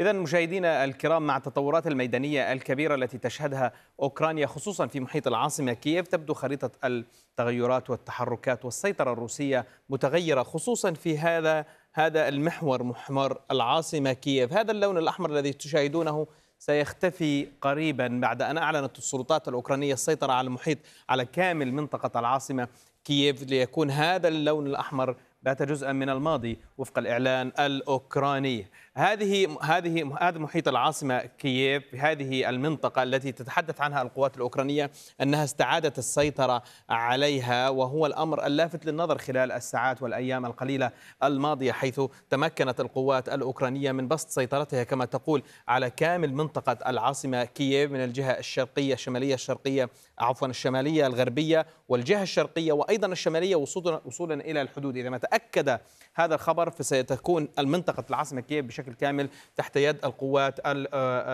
إذا مشاهدينا الكرام مع التطورات الميدانية الكبيرة التي تشهدها أوكرانيا خصوصا في محيط العاصمة كييف تبدو خريطة التغيرات والتحركات والسيطرة الروسية متغيرة خصوصا في هذا هذا المحور محور العاصمة كييف هذا اللون الأحمر الذي تشاهدونه سيختفي قريبا بعد أن أعلنت السلطات الأوكرانية السيطرة على المحيط على كامل منطقة العاصمة كييف ليكون هذا اللون الأحمر بات جزءا من الماضي وفق الإعلان الأوكراني هذه هذه هذا محيط العاصمة كييف هذه المنطقة التي تتحدث عنها القوات الأوكرانية أنها استعادت السيطرة عليها وهو الأمر اللافت للنظر خلال الساعات والأيام القليلة الماضية حيث تمكنت القوات الأوكرانية من بسط سيطرتها كما تقول على كامل منطقة العاصمة كييف من الجهة الشرقية الشمالية الشرقية عفوا الشمالية الغربية والجهة الشرقية وأيضا الشمالية وصولا وصولا إلى الحدود إذا ما أكد هذا الخبر فستكون المنطقة العاصمة كييف بشكل كامل تحت يد القوات آه،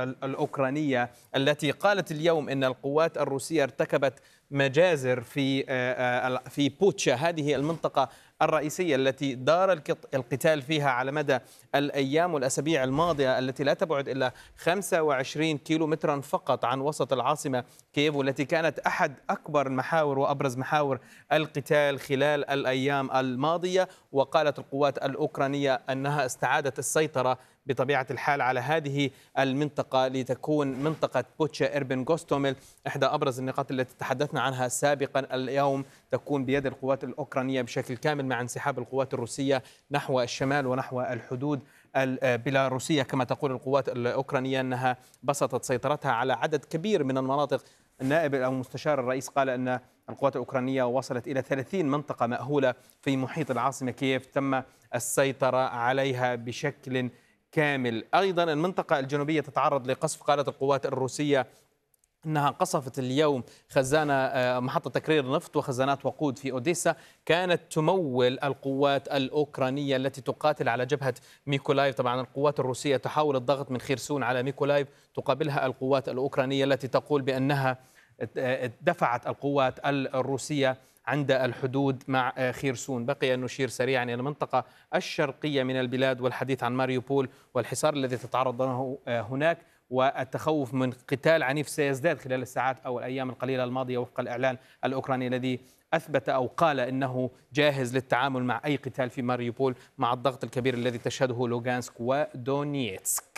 الأوكرانية التي قالت اليوم أن القوات الروسية ارتكبت مجازر في آه، آه، في بوتشا هذه المنطقة الرئيسية التي دار القتال فيها على مدى الأيام والأسابيع الماضية التي لا تبعد إلا 25 كيلو مترا فقط عن وسط العاصمة كييف والتي كانت أحد أكبر المحاور وأبرز محاور القتال خلال الأيام الماضية وقالت القوات الأوكرانية أنها استعادت السيطرة بطبيعة الحال على هذه المنطقة لتكون منطقة بوتشا إربن غوستوميل إحدى أبرز النقاط التي تحدثنا عنها سابقا اليوم تكون بيد القوات الأوكرانية بشكل كامل مع انسحاب القوات الروسية نحو الشمال ونحو الحدود البيلاروسية كما تقول القوات الأوكرانية أنها بسطت سيطرتها على عدد كبير من المناطق النائب أو مستشار الرئيس قال أن القوات الأوكرانية وصلت إلى 30 منطقة مأهولة في محيط العاصمة كييف تم السيطرة عليها بشكل كامل أيضا المنطقة الجنوبية تتعرض لقصف قالت القوات الروسية انها قصفت اليوم خزانه آه، محطه تكرير نفط وخزانات وقود في اوديسا كانت تمول القوات الاوكرانيه التي تقاتل على جبهه ميكولايف طبعا القوات الروسيه تحاول الضغط من خيرسون على ميكولايف تقابلها القوات الاوكرانيه التي تقول بانها دفعت القوات الروسيه عند الحدود مع خيرسون بقي أن نشير سريعا إلى المنطقة الشرقية من البلاد والحديث عن ماريوبول والحصار الذي تتعرض له هناك والتخوف من قتال عنيف سيزداد خلال الساعات أو الأيام القليلة الماضية وفق الإعلان الأوكراني الذي أثبت أو قال أنه جاهز للتعامل مع أي قتال في ماريوبول مع الضغط الكبير الذي تشهده لوغانسك ودونيتسك